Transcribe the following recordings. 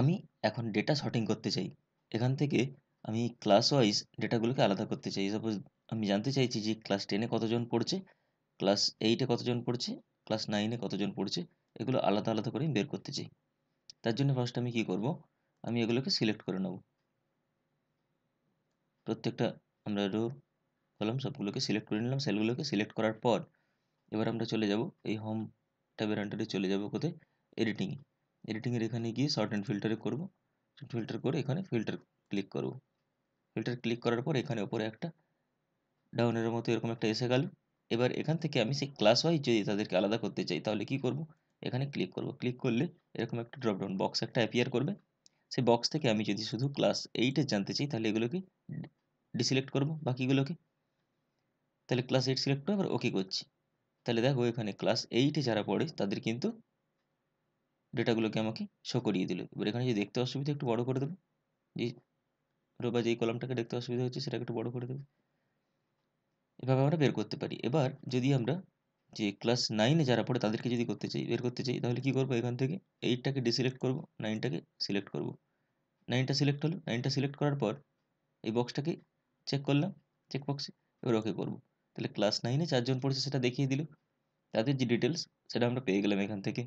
আমি এখন data sorting করতে চাই এখান থেকে আমি ক্লাস ওয়াইজ ডেটাগুলোকে আলাদা করতে চাই সাপোজ আমি জানতে চাইছি যে ক্লাস টেনে কতজন পড়ছে ক্লাস এইটে কতজন পড়ছে ক্লাস নাইনে কতজন পড়ছে এগুলো আলাদা আলাদা করে বের করতে চাই তার জন্য ফার্স্ট আমি কি করব আমি এগুলোকে সিলেক্ট করে নেব প্রত্যেকটা আমরা রো কলাম সবগুলোকে সিলেক্ট করে নিলাম সেলগুলোকে সিলেক্ট করার পর এবার আমরা চলে যাব এই হোম ট্যাবের আন্ডারে চলে যাব কোথায় এডিটিংয়ে এডিটিংয়ের এখানে গিয়ে শর্ট অ্যান্ড ফিল্টারে করবো ফিল্টার করে এখানে ফিল্টার ক্লিক করব ফিল্টার ক্লিক করার পর এখানে ওপরে একটা ডাউনের মতো এরকম একটা এসে গেল এবার এখান থেকে আমি সেই ক্লাস ওয়াইজ যদি তাদেরকে আলাদা করতে চাই তাহলে কি করব এখানে ক্লিক করব ক্লিক করলে এরকম একটা ড্রপডাউন বক্স একটা অ্যাপিয়ার করবে সেই বক্স থেকে আমি যদি শুধু ক্লাস এইটের জানতে চাই তাহলে এগুলোকে ডিসিলেক্ট করব বাকিগুলোকে তাহলে ক্লাস এইট সিলেক্ট করে আবার ওকে করছি তাহলে দেখো এখানে ক্লাস এইটে যারা পড়ে তাদের কিন্তু ডেটাগুলোকে আমাকে শো করিয়ে দিল এবার এখানে যে দেখতে অসুবিধা একটু বড় করে দেবো যে রোবা বা যেই কলামটাকে দেখতে অসুবিধা হচ্ছে সেটাকে একটু বড় করে দেবো এভাবে আমরা বের করতে পারি এবার যদি আমরা যে ক্লাস নাইনে যারা পড়ে তাদেরকে যদি করতে চাই বের করতে চাই তাহলে কি করব এখান থেকে এইটটাকে ডিসিলেক্ট করবো নাইনটাকে সিলেক্ট করবো নাইনটা সিলেক্ট হলো নাইনটা সিলেক্ট করার পর এই বক্সটাকে চেক করলাম চেক বক্সে এবার ওকে করবো তাহলে ক্লাস নাইনে চারজন পড়েছে সেটা দেখিয়ে দিল তাদের যে ডিটেলস সেটা আমরা পেয়ে গেলাম এখান থেকে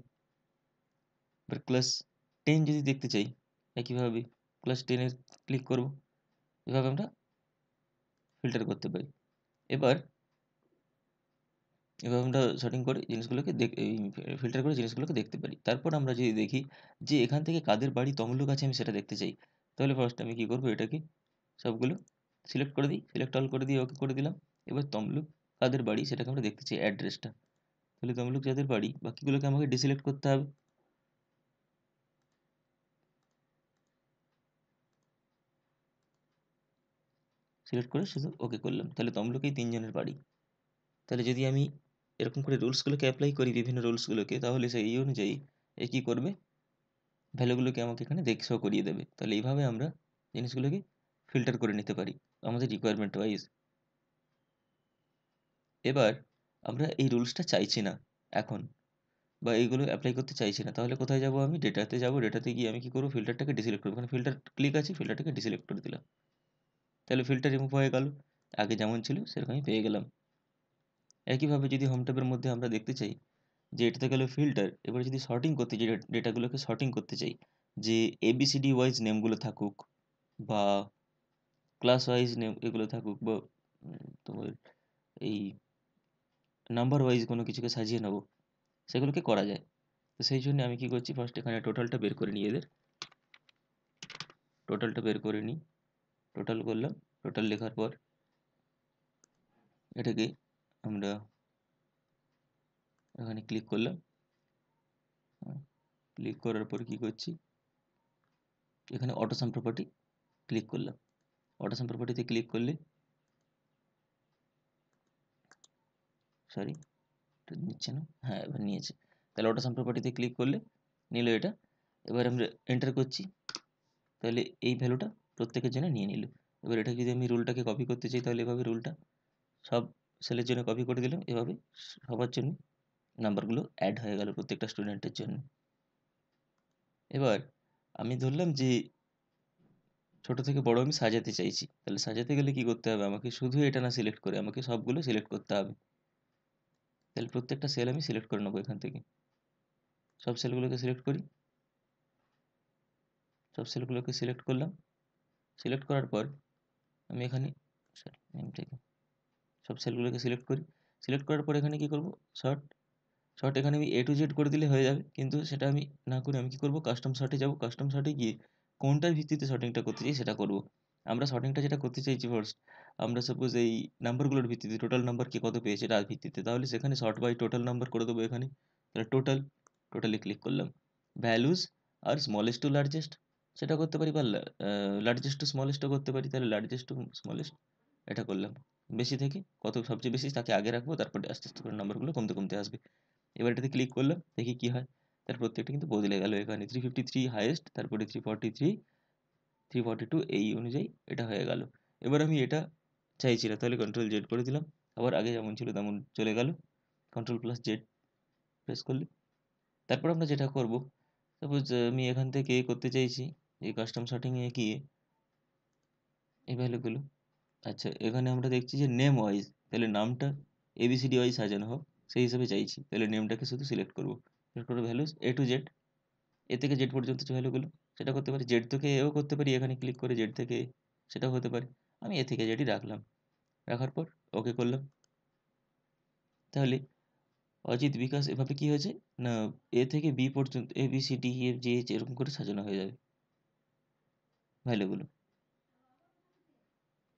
এবার ক্লাস টেন যদি দেখতে চাই একইভাবে ক্লাস টেনে ক্লিক করব এভাবে আমরা ফিল্টার করতে পারি এবার এভাবে আমরা শর্টিং করে জিনিসগুলোকে ফিল্টার করে জিনিসগুলোকে দেখতে পারি তারপর আমরা যদি দেখি যে এখান থেকে কাদের বাড়ি তমলুক আছে আমি সেটা দেখতে চাই তাহলে ফার্স্ট আমি কী করবো এটাকে সবগুলো সিলেক্ট করে দিই সিলেক্ট অল করে দিয়ে ওকে করে দিলাম এবার তমলুক কাদের বাড়ি সেটাকে আমরা দেখতে চাই অ্যাড্রেসটা তাহলে তমলুক যাদের বাড়ি বাকিগুলোকে আমাকে ডিসিলেক্ট করতে হবে সিলেক্ট করে শুধু ওকে করলাম তাহলে তমলুকেই তিনজনের বাড়ি তাহলে যদি আমি এরকম করে রুলসগুলোকে অ্যাপ্লাই করি বিভিন্ন রুলসগুলোকে তাহলে সেই অনুযায়ী এ কী করবে ভ্যালুগুলোকে আমাকে এখানে দেখশো করিয়ে দেবে তাহলে এইভাবে আমরা জিনিসগুলোকে ফিল্টার করে নিতে পারি আমাদের রিকোয়ারমেন্ট ওয়াইজ এবার আমরা এই রুলসটা চাইছি না এখন বা এইগুলো অ্যাপ্লাই করতে চাইছি না তাহলে কোথায় যাব আমি ডেটাতে যাব ডেটাতে গিয়ে আমি কী করবো ফিল্টারটাকে ডিসিলেক্ট করবো কারণ ফিল্টার ক্লিক আছে ফিল্টারটাকে ডিসিলেক্ট করে দিলাম তাহলে ফিল্ডটা রিমুভ হয়ে গেল আগে যেমন ছিল সেরকমই পেয়ে গেলাম একইভাবে যদি হোম ট্যাবের মধ্যে আমরা দেখতে চাই যে এটা তো গেল ফিল্টার এবার যদি শর্টিং করতে চাই ডেটাগুলোকে শর্টিং করতে চাই যে এবিসিডি ওয়াইজ নেমগুলো থাকুক বা ক্লাস ওয়াইজ নেম এগুলো থাকুক বা তোমার এই নাম্বার ওয়াইজ কোনো কিছুকে সাজিয়ে নেব সেগুলোকে করা যায় তো সেই জন্য আমি কি করছি ফার্স্ট এখানে টোটালটা বের করে নিই এদের টোটালটা বের করে নিই টোটাল করলাম টোটাল লেখার পর এটাকে আমরা এখানে ক্লিক করলাম ক্লিক হ্যাঁ, করার পর কি করছি এখানে অটোসাম প্রপার্টি ক্লিক করলাম অটোসাম প্রপার্টিতে ক্লিক করলে সরি এটা নিচ্ছে না হ্যাঁ এবার নিয়েছে তাহলে অটোসাম প্রপার্টিতে ক্লিক করলে নিল এটা এবার আমরা এন্টার করছি তাহলে এই ভ্যালুটা প্রত্যেকের জন্য নিয়ে নিল এবার এটা যদি আমি রুলটাকে কপি করতে চাই তাহলে এভাবে রুলটা সব সেলের জন্য কপি করে দিলাম এভাবে সবার জন্য নাম্বারগুলো অ্যাড হয়ে গেল প্রত্যেকটা স্টুডেন্টের জন্য এবার আমি ধরলাম যে ছোট থেকে বড় আমি সাজাতে চাইছি তাহলে সাজাতে গেলে কি করতে হবে আমাকে শুধু এটা না সিলেক্ট করে আমাকে সবগুলো সিলেক্ট করতে হবে তাহলে প্রত্যেকটা সেল আমি সিলেক্ট করে নেবো এখান থেকে সব সেলগুলোকে সিলেক্ট করি সব সেলগুলোকে সিলেক্ট করলাম সিলেক্ট করার পর আমি এখানে নেম থেকে সব সেলগুলোকে সিলেক্ট করি সিলেক্ট করার পর এখানে কী করব শর্ট শর্ট এখানে আমি এ টু জেড করে দিলে হয়ে যাবে কিন্তু সেটা আমি না করে আমি কি করবো কাস্টম শর্টে যাব কাস্টম শর্টে গিয়ে কোনটার ভিত্তিতে শর্টিংটা করতে চাই সেটা করব আমরা শর্টিংটা যেটা করতে চাইছি ফার্স্ট আমরা সাপোজ এই নাম্বারগুলোর ভিত্তিতে টোটাল নাম্বার কে কত পেয়েছে তার ভিত্তিতে তাহলে সেখানে শর্ট বাই টোটাল নাম্বার করে দেবো এখানে তাহলে টোটাল টোটালে ক্লিক করলাম ভ্যালুস আর স্মলেস্ট টু লার্জেস্ট সেটা করতে পারি বা লার্জেস্ট টু স্মলেস্টও করতে পারি তাহলে লার্জেস্ট টু স্মলেস্ট এটা করলাম বেশি থেকে কত সবচেয়ে বেশি তাকে আগে রাখবো তারপরে আস্তে আস্তে করে নাম্বারগুলো কমতে কমতে আসবে এবার এটাতে ক্লিক করলাম দেখি কী হয় তার প্রত্যেকটা কিন্তু বদলে গেল এখানে থ্রি ফিফটি থ্রি হায়েস্ট তারপরে three forty three three forty two এই অনুযায়ী এটা হয়ে গেল এবার আমি এটা চাইছি না তাহলে কন্ট্রোল জেড করে দিলাম আবার আগে যেমন ছিল তেমন চলে গেল কন্ট্রোল প্লাস জেড প্রেস করলে তারপর আমরা যেটা করব সাপোজ আমি এখান থেকে করতে চাইছি এই কাস্টম সেটিংয়ে গিয়ে এই ভ্যালুগুলো আচ্ছা এখানে আমরা দেখছি যে নেম ওয়াইজ তাহলে নামটা এবিসিডি ওয়াইজ সাজানো হোক সেই হিসাবে চাইছি তাহলে নেমটাকে শুধু সিলেক্ট করবো সিলেক্ট করবো values A to Z A থেকে জেড পর্যন্ত যে ভ্যালুগুলো সেটা করতে পারি জেড থেকে এও করতে পারি এখানে ক্লিক করে জেড থেকে সেটাও হতে পারে আমি এ থেকে জেডই রাখলাম রাখার পর ওকে করলাম তাহলে অজিত বিকাশ এভাবে কি হয়েছে না এ থেকে বি পর্যন্ত A B C D F G H এরকম করে সাজানো হয়ে যাবে ভ্যালুগুলো